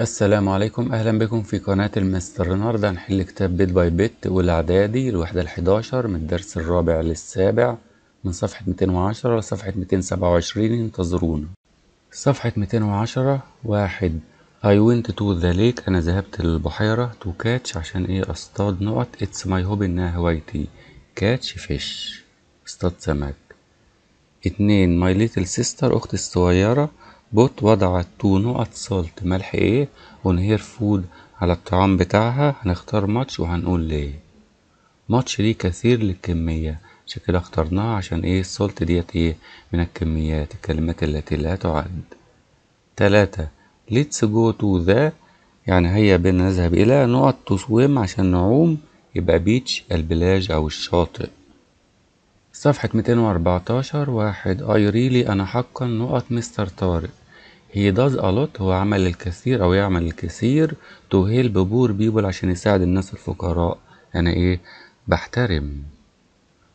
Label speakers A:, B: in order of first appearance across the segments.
A: السلام عليكم اهلا بكم في قناة المستر النهاردة هنحل كتاب بيت باي بيت والاعدادي الوحدة الحداشر من الدرس الرابع للسابع من صفحة 210 لصفحة 227 انتظرونا صفحة 210 واحد I went to the lake أنا ذهبت للبحيرة to catch عشان إيه أصطاد نقط it's my hobby إنها هوايتي catch fish أصطاد سمك اتنين my little sister أختي الصغيرة بوت وضعت تو نقط سولت ملح ايه ونهير فود على الطعام بتاعها هنختار ماتش وهنقول ليه ماتش ليه كثير للكمية عشان كده اخترناها عشان ايه السولت ديت ايه من الكميات الكلمات التي لا تعد تلاتة ليتس جو تو ذا يعني هيا بنا نذهب الى نقط تصويم عشان نعوم يبقى بيتش البلاج او الشاطئ صفحة 214 واحد اي ريلي أنا حقا نقط مستر طارق he does a lot هو عمل الكثير أو يعمل الكثير to help poor people عشان يساعد الناس الفقراء أنا إيه بحترم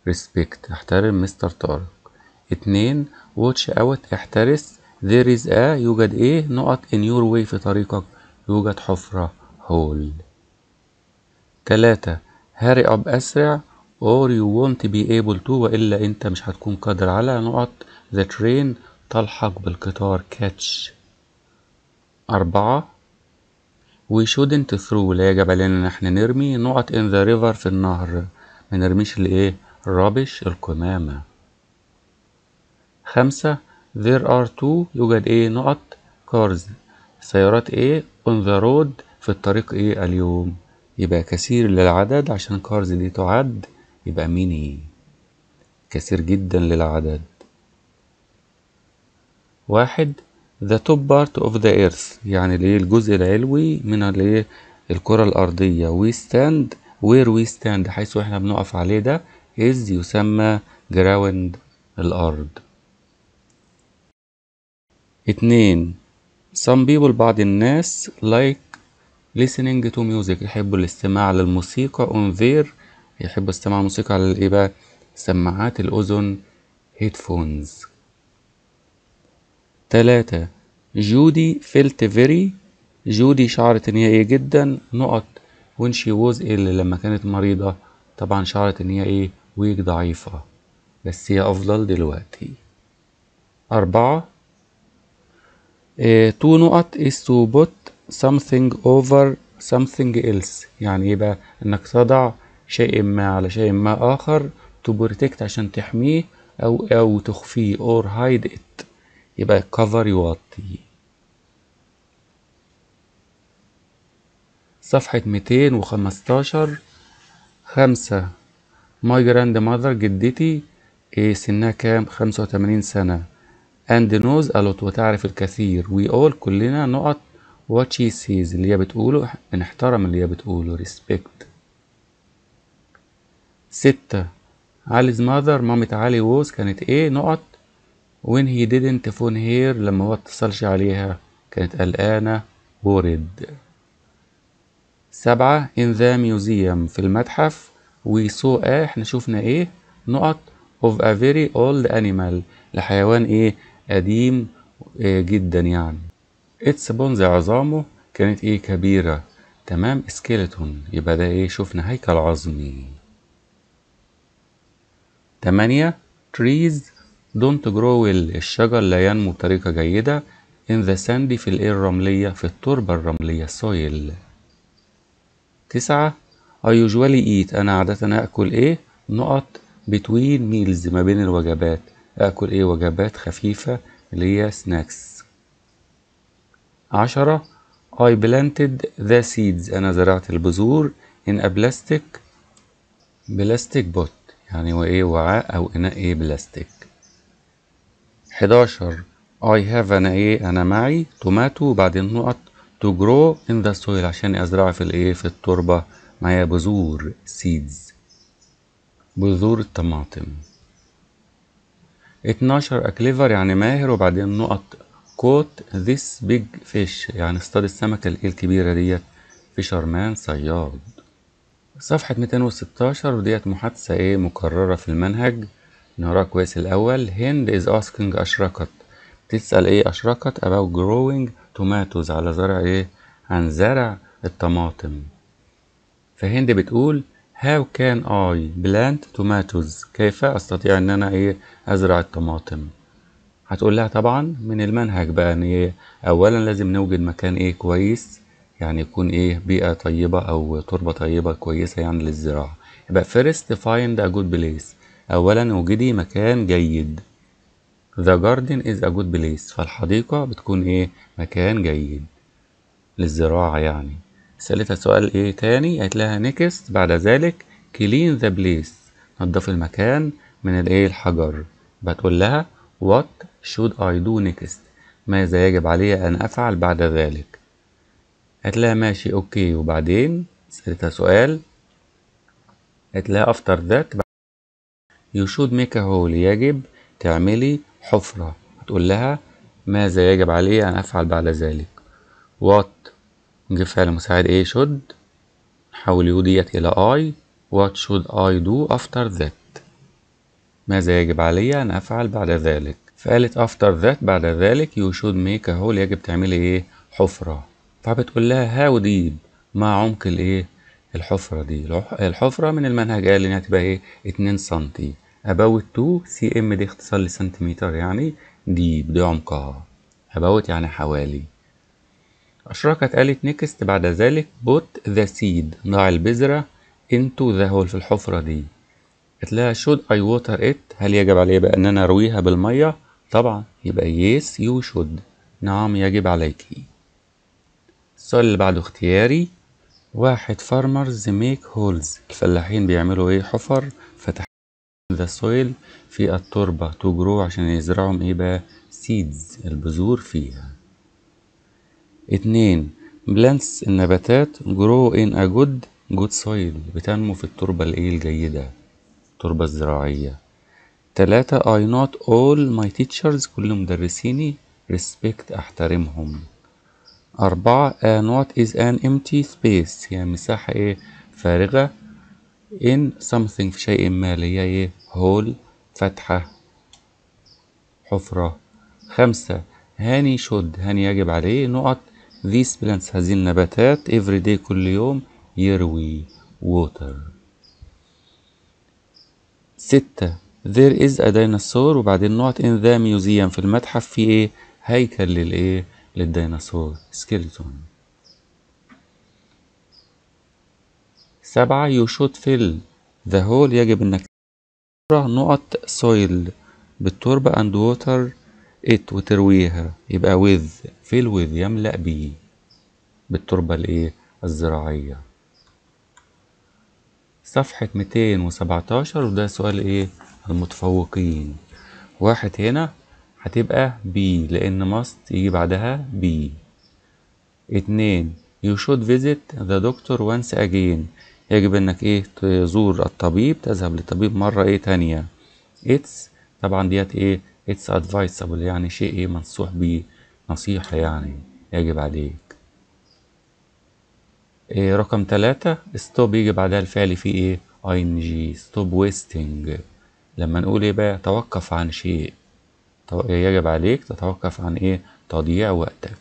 A: respect احترم مستر طارق اتنين watch out احترس there is a يوجد ايه نقط in your way في طريقك يوجد حفرة hole تلاتة hurry up أسرع or you won't be able to وإلا أنت مش هتكون قادر على نقط the train تلحق بالقطار كاتش أربعة we shouldn't throw لا يجب علينا إن احنا نرمي نقط in the river في النهر ما نرميش الإيه الرابش القمامة خمسة there are two يوجد إيه نقط cars سيارات إيه on the road في الطريق إيه اليوم يبقى كثير للعدد عشان cars دي تعد يبقى ميني كثير جدا للعدد واحد the top part of the earth يعني اللي الجزء العلوي من اللي الكرة الأرضية we stand where we stand حيث احنا بنقف عليه ده is يسمى ground الأرض اتنين some people بعض الناس like listening to music يحبوا الاستماع للموسيقى on their يحبوا استماع الموسيقى على الايه بقى سماعات الأذن headphones تلاتة جودي فيلت فيري جودي شعرت إن هي إيه جدا نقط وين شي ووز اللي لما كانت مريضة طبعا شعرت إن هي إيه ويك ضعيفة بس هي أفضل دلوقتي أربعة إيه تو نقط is to put something over something else يعني إيه بقى إنك تضع شيء ما على شيء ما آخر to protect عشان تحميه أو أو تخفيه or hide it يبقى الكفر يغطي صفحة ميتين وخمستاشر خمسة ماي جراند ماذر جدتي إيه سنها كام خمسة وتمانين سنة and knows a lot وتعرف الكثير we all كلنا نقط what she says اللي هي بتقوله بنحترم اللي هي بتقوله respect ستة علي's mother مامة علي ووز كانت ايه نقط when he didn't phone her لما هو اتصلش عليها كانت قلقانة worried سبعة in the museum في المتحف we saw ايه احنا شفنا ايه نقط of a very old animal لحيوان ايه قديم إيه جدا يعني its bones عظامه كانت ايه كبيرة تمام skeleton يبقى ده ايه شفنا هيكل عظمي تمانية trees Don't grow الشجر لا ينمو بطريقة جيدة in the sandy في الايه الرملية في التربة الرملية soil تسعة I usually eat أنا عادة أكل إيه نقط between meals ما بين الوجبات أكل إيه وجبات خفيفة اللي هي snacks عشرة I planted the seeds أنا زرعت البذور in a plastic بلاستيك بوت يعني وإيه وعاء أو إناء إيه بلاستيك 11 I have أنا إيه أنا معي tomato بعدين نقط to grow in the soil عشان أزرعها في الإيه في التربة معايا بذور seeds بذور الطماطم 12 clever يعني ماهر وبعدين نقط كوت this big fish يعني اصطاد السمكة الإيه الكبيرة ديت فيشرمان صياد صفحة 216 وديت محادثة إيه مكررة في المنهج نقراها كويس الأول هند is asking أشرقت بتسأل إيه أشرقت about growing tomatoes على زرع إيه عن زرع الطماطم فهند بتقول how can I plant tomatoes كيف أستطيع إن أنا إيه أزرع الطماطم هتقول لها طبعا من المنهج بقى ان ايه اولا لازم نوجد مكان ايه كويس يعني يكون ايه بيئة طيبة او تربة طيبة كويسة يعني للزراعة يبقى first find a good place أولا وجدي مكان جيد The garden is a good place فالحديقة بتكون إيه مكان جيد للزراعة يعني سألتها سؤال إيه تاني قالت لها next بعد ذلك clean the place نظف المكان من الإيه الحجر بتقول لها what should I do next ماذا يجب علي أن أفعل بعد ذلك قالت لها ماشي أوكي وبعدين سألتها سؤال قالت لها after that you should make a hole يجب تعملي حفرة هتقول لها ماذا يجب علي أن أفعل بعد ذلك what نجيب فعل مساعد إيه should نحول يو ديت إلى I what should I do after that ماذا يجب علي أن أفعل بعد ذلك فقالت after that بعد ذلك you should make a hole يجب تعملي إيه حفرة فبتقول لها how deep ما عمق الإيه الحفرة دي الحفرة من المنهج قال إنها تبقى إيه اتنين سنتي about 2 سي ام دي اختصار لسنتيمتر يعني دي دي عمقها about يعني حوالي أشركت قالت نيكست بعد ذلك put the seed ضع البذرة into the hole في الحفرة دي قالت لها should I water it هل يجب علي بقى إن أنا أرويها بالمية طبعا يبقى yes you should نعم يجب عليك السؤال اللي بعده اختياري واحد farmers make holes الفلاحين بيعملوا ايه حفر the soil في التربة to grow عشان يزرعهم ايه بقى seeds البذور فيها اتنين plants النباتات grow in a good good soil بتنمو في التربة الايه الجيدة التربة الزراعية تلاتة I not all my teachers كل مدرسيني respect احترمهم أربعة a not is an empty space هي مساحة ايه فارغة in something في شيء ما اللي هي ايه هول فتحة حفرة خمسة هاني شد هاني يجب عليه نقط these plants هذه النباتات every day كل يوم يروي water ستة there is a dinosaur وبعدين نقط in the museum في المتحف في ايه هيكل للايه للديناصور skeleton سبعة you should fill the hole يجب انك تقرأ نقط soil بالتربة and water it وترويها يبقى with fill with يملأ بيه بالتربة الايه الزراعية صفحة 217 وده سؤال ايه المتفوقين واحد هنا هتبقى بي لأن must يجي بعدها بي اتنين you should visit the doctor once again يجب انك ايه تزور الطبيب تذهب للطبيب مرة ايه تانية اتس طبعا ديت ايه اتس ادفايسبل يعني شيء ايه منصوح بيه نصيحة يعني يجب عليك إيه رقم تلاتة ستوب يجي بعدها الفعل فيه ايه اي ان جي ستوب ويستنج لما نقول ايه بقى توقف عن شيء يجب عليك تتوقف عن ايه تضييع وقتك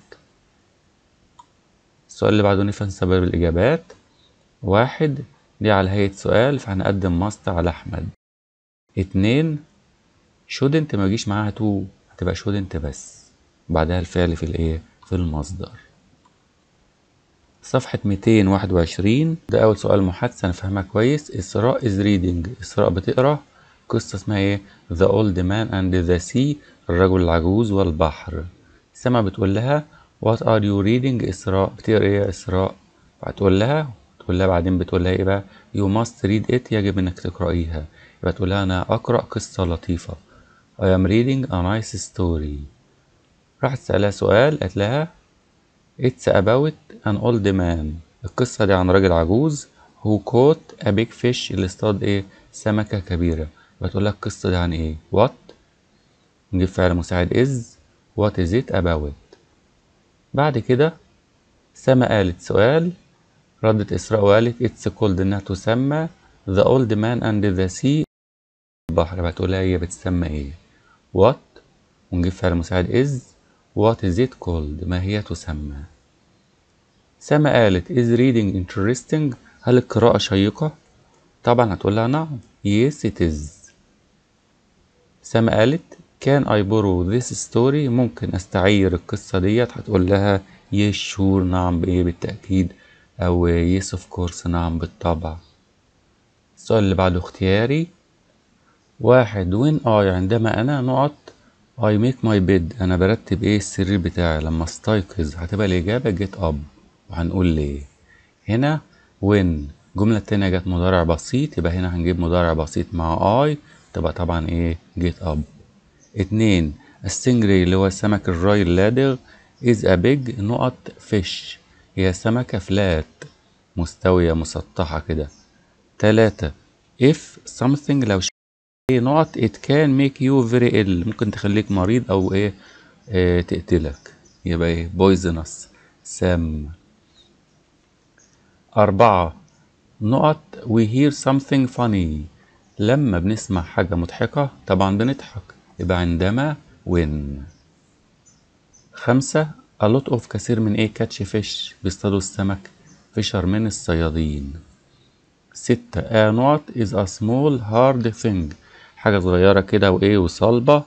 A: السؤال اللي بعده نفهم سبب الاجابات واحد دي على هيئة سؤال فهنقدم ماست على أحمد اتنين شودنت ما يجيش معاها تو هتبقى شودنت بس بعدها الفعل في الايه في المصدر صفحة 221 ده أول سؤال محادثة فاهمها كويس إسراء إز ريدنج إسراء بتقرأ قصة اسمها إيه ذا أولد مان أند ذا سي الرجل العجوز والبحر سما بتقول لها وات أر يو reading إسراء بتقرأ إيه إسراء هتقول لها تقول لها بعدين بتقول لها ايه بقى يو ماست ريد ات يجب انك تقرايها يبقى تقول لها انا اقرا قصه لطيفه I am reading a nice story راحت سألها سؤال قالت لها It's about an old man القصة دي عن راجل عجوز who caught a big fish اللي اصطاد ايه سمكة كبيرة بتقول لك القصة دي عن ايه what نجيب فعل مساعد is what is it about بعد كده سما قالت سؤال ردت إسراء وقالت اتس كولد إنها تسمى ذا أولد مان أند ذا سي البحر فهتقول لها هي بتسمى إيه وات ونجيب فعل مساعد إز وات إز إت كولد ما هي تسمى سما قالت is reading interesting هل القراءة شيقة؟ طبعا هتقول لها نعم yes it is سما قالت can I borrow this story ممكن استعير القصة ديت هتقول لها yes sure نعم بإيه بالتأكيد أو يس اوف كورس نعم بالطبع السؤال اللي بعده اختياري واحد وين اي آه، يعني عندما أنا نقط اي ميك ماي بيد أنا برتب إيه السرير بتاعي لما استيقظ هتبقى الإجابة جيت اب وهنقول ليه هنا وين الجملة التانية جت مضارع بسيط يبقى هنا هنجيب مضارع بسيط مع اي تبقى طبعا إيه جيت اب اتنين السنجري اللي هو السمك الراي اللادغ از ا بيج نقط فيش هي سمكة فلات مستوية مسطحة كده تلاتة if something لو شيء not it can make you very ill ممكن تخليك مريض أو إيه, إيه تقتلك يبقى إيه poisonous سام أربعة نقط we hear something funny لما بنسمع حاجة مضحكة طبعا بنضحك يبقى عندما when خمسة A lot of كثير من ايه كاتش فيش بيصطادوا السمك فيشر من الصيادين ستة a knot is a small hard thing حاجة صغيرة كده وايه وصلبة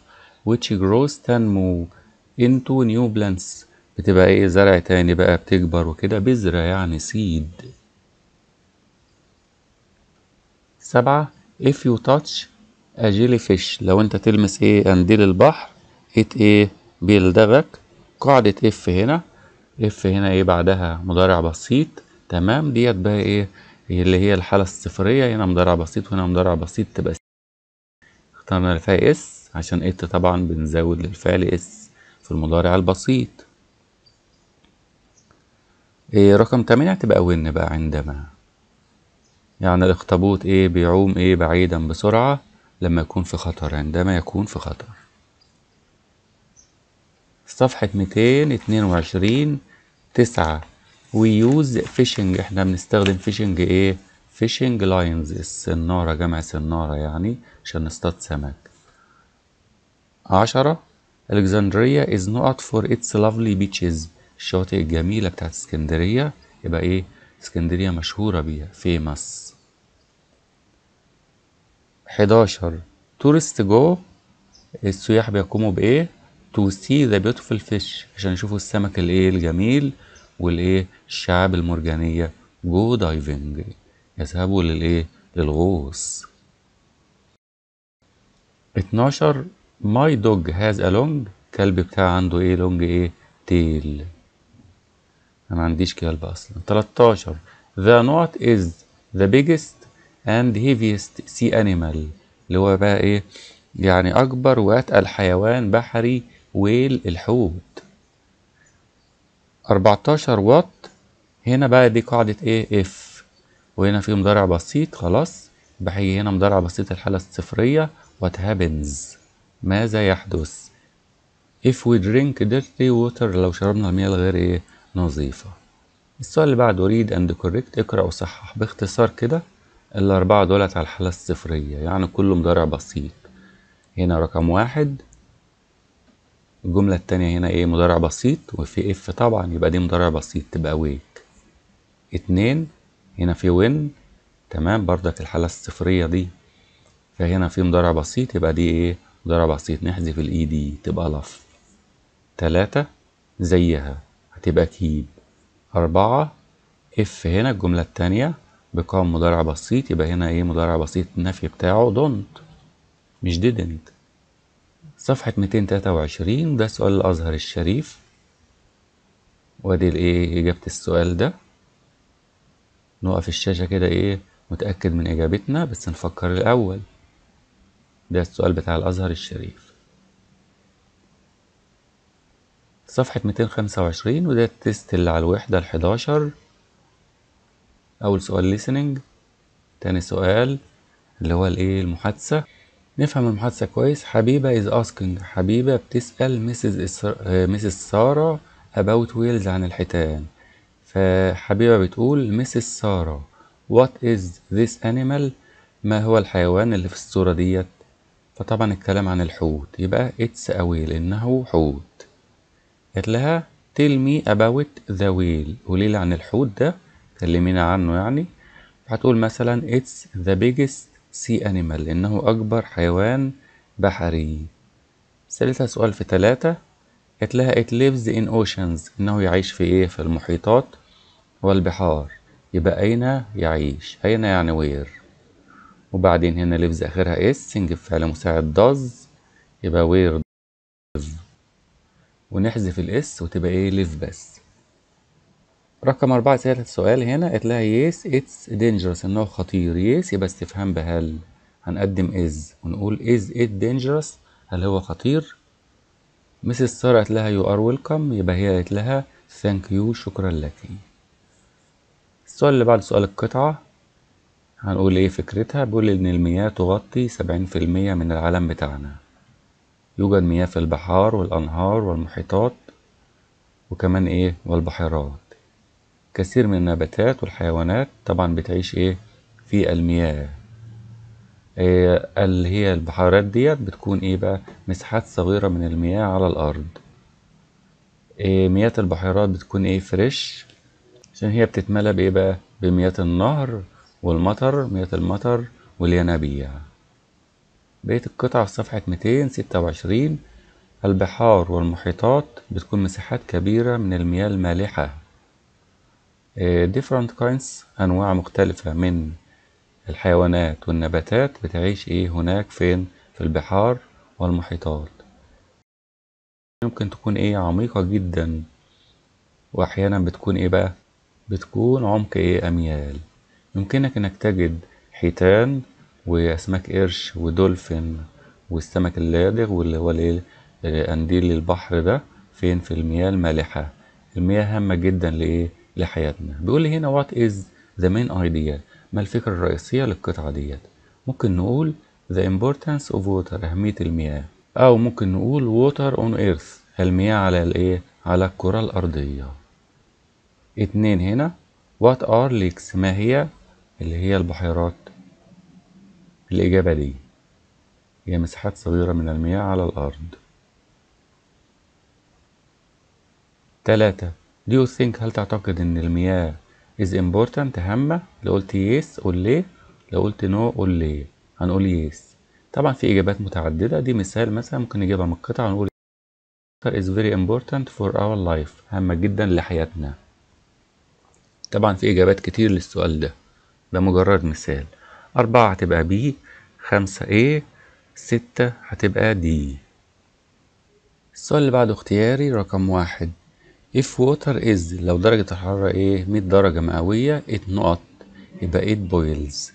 A: which grows تنمو into new plants بتبقى ايه زرع تاني بقى بتكبر وكده بذرة يعني سيد سبعة if you touch a jellyfish لو انت تلمس ايه قنديل البحر it ايه بيلدغك قاعدة اف هنا اف هنا ايه بعدها مضارع بسيط تمام ديت بقى ايه اللي هي الحالة الصفرية هنا مضارع بسيط وهنا مضارع بسيط تبقى اخترنا الفعل اس عشان ات طبعا بنزود للفعل اس في المضارع البسيط إيه رقم 8 تبقى ون بقى عندما يعني الاخطبوط ايه بيعوم ايه بعيدا بسرعة لما يكون في خطر عندما يكون في خطر صفحة 222 تسعة ويوز فيشنج احنا بنستخدم فيشنج ايه فيشنج لاينز السنارة جمع سنارة يعني عشان نصطاد سمك عشرة الكسندرية از نوت فور اتس لافلي بيتشز الشواطئ الجميلة بتاعت اسكندرية يبقى ايه اسكندرية مشهورة بيها فيمس حداشر تورست جو السياح بيقوموا بايه تو سي ذا beautiful فيش عشان يشوفوا السمك الايه الجميل والايه الشعاب المرجانيه جو دايفنج يذهبوا للايه للغوص 12 ماي دوج هاز ا لونج كلب بتاع عنده ايه لونج ايه تيل انا ما عنديش كلب اصلا 13 ذا نوت از ذا بيجست اند هيفيست سي انيمال اللي هو بقى ايه يعني اكبر واتقل حيوان بحري ويل الحوت 14 وات هنا بقى دي قاعدة ايه اف وهنا في مضارع بسيط خلاص بحيجي هنا مضارع بسيط الحالة الصفرية وات هابنز ماذا يحدث if we drink dirty water لو شربنا المياه الغير ايه نظيفة السؤال اللي بعده read and correct اقرأ وصحح باختصار كده الأربعة دولت على الحالة الصفرية يعني كله مضارع بسيط هنا رقم واحد الجملة التانية هنا ايه مضارع بسيط وفي اف طبعا يبقى دي مضارع بسيط تبقى ويك اتنين هنا في وين تمام بردك الحالة الصفرية دي فهنا في مضارع بسيط يبقى دي ايه مضارع بسيط نحذف الاي دي e تبقى لف تلاتة زيها هتبقى كيب أربعة اف هنا الجملة التانية بقام مضارع بسيط يبقى هنا ايه مضارع بسيط النفي بتاعه دونت مش didn't صفحة 223 ده سؤال الأزهر الشريف وادي الايه إجابة السؤال ده نقف الشاشة كده ايه متأكد من إجابتنا بس نفكر الأول ده السؤال بتاع الأزهر الشريف صفحة 225 وده التست اللي على الوحدة الحداشر أول سؤال listening تاني سؤال اللي هو الإيه المحادثة نفهم المحادثة كويس حبيبة is asking حبيبة بتسأل مسز إسر... سارة about wheels عن الحيتان فحبيبة بتقول مسز سارة what is this animal ما هو الحيوان اللي في الصورة ديت فطبعا الكلام عن الحوت يبقى it's a whale إنه حوت قالت لها tell me about the whale قولي عن الحوت ده كلمينا عنه يعني هتقول مثلا it's the biggest سي أنيمال لأنه أكبر حيوان بحري سألتها سؤال في ثلاثة قالت لها it lives in oceans إنه يعيش في إيه في المحيطات والبحار يبقى أين يعيش أين يعني وير وبعدين هنا lives آخرها اس نجيب فعل مساعد does يبقى وير ونحذف الاس وتبقى ايه live بس رقم أربعة سألت السؤال هنا قالت لها yes اتس dangerous إنه خطير yes يبقى استفهام بهل هنقدم is ونقول is it dangerous هل هو خطير مسز سارة قالت لها you are welcome يبقى هي قالت لها thank you شكرا لك السؤال اللي بعد سؤال القطعة هنقول ايه فكرتها بيقول ان المياه تغطي سبعين في المية من العالم بتاعنا يوجد مياه في البحار والأنهار والمحيطات وكمان ايه والبحيرات كثير من النباتات والحيوانات طبعا بتعيش ايه في المياه إيه اللي هي البحارات ديت بتكون ايه بقى مساحات صغيرة من المياه على الارض إيه مياه البحيرات بتكون ايه فريش عشان هي بتتملى بايه بقى بمياه النهر والمطر مياه المطر والينابيع بقية القطعة في صفحة 226 البحار والمحيطات بتكون مساحات كبيرة من المياه المالحة آه، different kinds أنواع مختلفة من الحيوانات والنباتات بتعيش إيه هناك فين في البحار والمحيطات ممكن تكون إيه عميقة جدا وأحيانا بتكون إيه بقى بتكون عمق إيه أميال يمكنك إنك تجد حيتان وأسماك قرش ودولفين والسمك اللادغ واللي هو الإيه آه، البحر ده فين في المياه المالحة المياه هامة جدا لإيه لحياتنا بيقول لي هنا وات از ذا مين ايديا ما الفكرة الرئيسية للقطعة ديت ممكن نقول the importance of water أهمية المياه أو ممكن نقول water on earth المياه على الإيه على الكرة الأرضية اتنين هنا what are lakes ما هي اللي هي البحيرات الإجابة دي هي مساحات صغيرة من المياه على الأرض تلاتة Do you think هل تعتقد ان المياه is important هامة لو قلت yes قول ليه لو قلت no قول ليه هنقول yes طبعا في اجابات متعددة دي مثال مثلا ممكن نجيبها من القطعة ونقول is very important for our life هامة جدا لحياتنا طبعا في اجابات كتير للسؤال ده ده مجرد مثال أربعة هتبقى B خمسة A ستة هتبقى D السؤال اللي بعده اختياري رقم واحد if water is لو درجة الحرارة ايه مية درجة مئوية it not يبقى it boils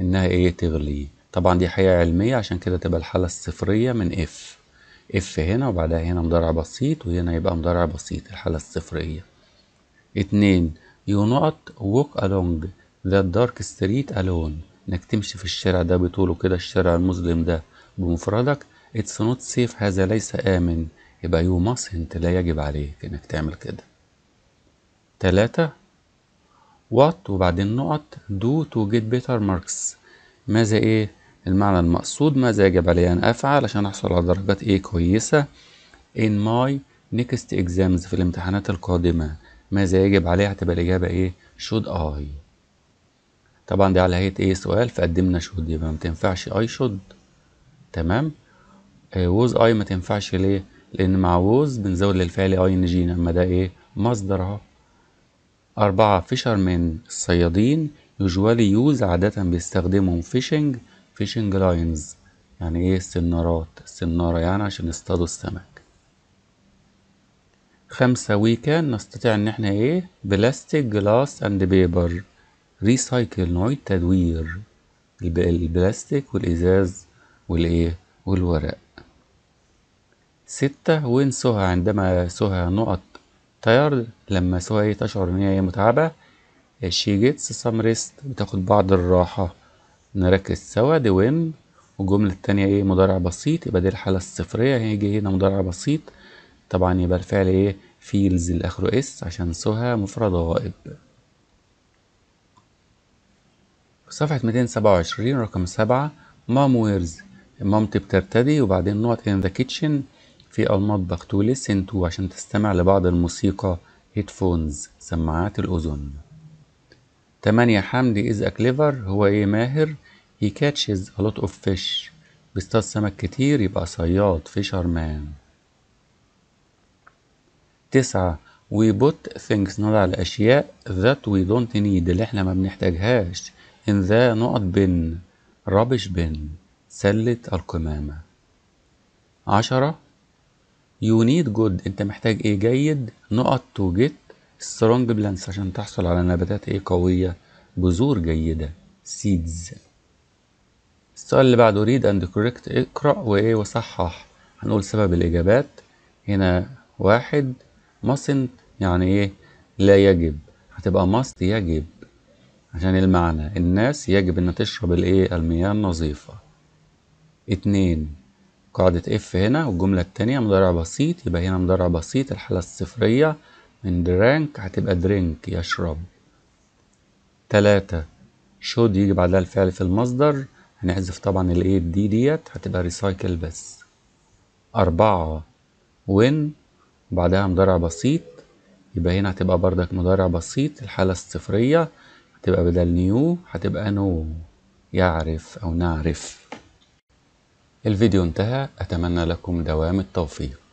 A: انها ايه تغلي طبعا دي حقيقة علمية عشان كده تبقى الحالة الصفرية من اف اف هنا وبعدها هنا مضارع بسيط وهنا يبقى مضارع بسيط الحالة الصفرية اتنين يو نقط walk along the dark street alone انك تمشي في الشارع ده بطوله كده الشارع المظلم ده بمفردك it's not safe هذا ليس آمن يبقى يو must انت لا يجب عليك انك تعمل كده تلاتة وات وبعدين نقط دو تو جيت بيتر ماركس ماذا ايه المعنى المقصود ماذا يجب علي ان افعل عشان احصل على درجات ايه كويسة in my next exams في الامتحانات القادمة ماذا يجب علي هتبقى الاجابة ايه should I طبعا دي على هيئة ايه سؤال فقدمنا should يبقى متنفعش I should تمام ووز آه، was I متنفعش ليه لأن مع ووز بنزود للفعل اي ان جي لما ده ايه مصدرها أربعة فيشر من الصيادين يوجوالي يوز عادة بيستخدمهم فيشنج فيشنج لاينز يعني ايه السنارات السنارة يعني عشان يصطادوا السمك خمسة ويكان نستطيع ان احنا ايه بلاستيك جلاس اند بيبر ريسايكل نعيد تدوير البلاستيك والازاز والايه والورق ستة وين سهى عندما سهى نقط تاير لما سهى ايه تشعر ان هي متعبة she gets some rest بتاخد بعض الراحة نركز سوا دي وين والجملة التانية ايه مضارع بسيط يبقى دي الحالة الصفرية هيجي هنا مضارع بسيط طبعا يبقى الفعل ايه فيلز اللي اخره اس عشان سهى مفرد غائب صفحة 227 رقم سبعة مام ويرز مامتي بترتدي وبعدين نقط in the kitchen في المطبخ تو listen to عشان تستمع لبعض الموسيقى headphones سماعات الأذن تمانية حمدي is a clever هو إيه ماهر he catches a lot of fish بيصطاد سمك كتير يبقى صياد fisherman تسعة we put things نضع الأشياء that we don't need اللي احنا ما بنحتاجهاش in the نقط بن rubbish bin سلة القمامة عشرة يو نيد جود انت محتاج ايه جيد نقط تو جيت سترونج بلانس عشان تحصل على نباتات ايه قوية بذور جيدة سيدز السؤال اللي بعده ريد اند كوريكت اقرأ وايه وصحح هنقول سبب الاجابات هنا واحد mustn't يعني ايه لا يجب هتبقى ماست يجب عشان المعنى الناس يجب ان تشرب الايه المياه النظيفة اتنين قاعدة اف هنا والجملة التانية مضارع بسيط يبقى هنا مضارع بسيط الحالة الصفرية من درانك هتبقى درينك يشرب تلاتة شود يجي بعدها الفعل في المصدر هنحذف طبعا الايه دي ديت هتبقى ريسايكل بس أربعة وين وبعدها مضارع بسيط يبقى هنا هتبقى بردك مضارع بسيط الحالة الصفرية هتبقى بدل نيو هتبقى نو يعرف أو نعرف الفيديو انتهى أتمنى لكم دوام التوفيق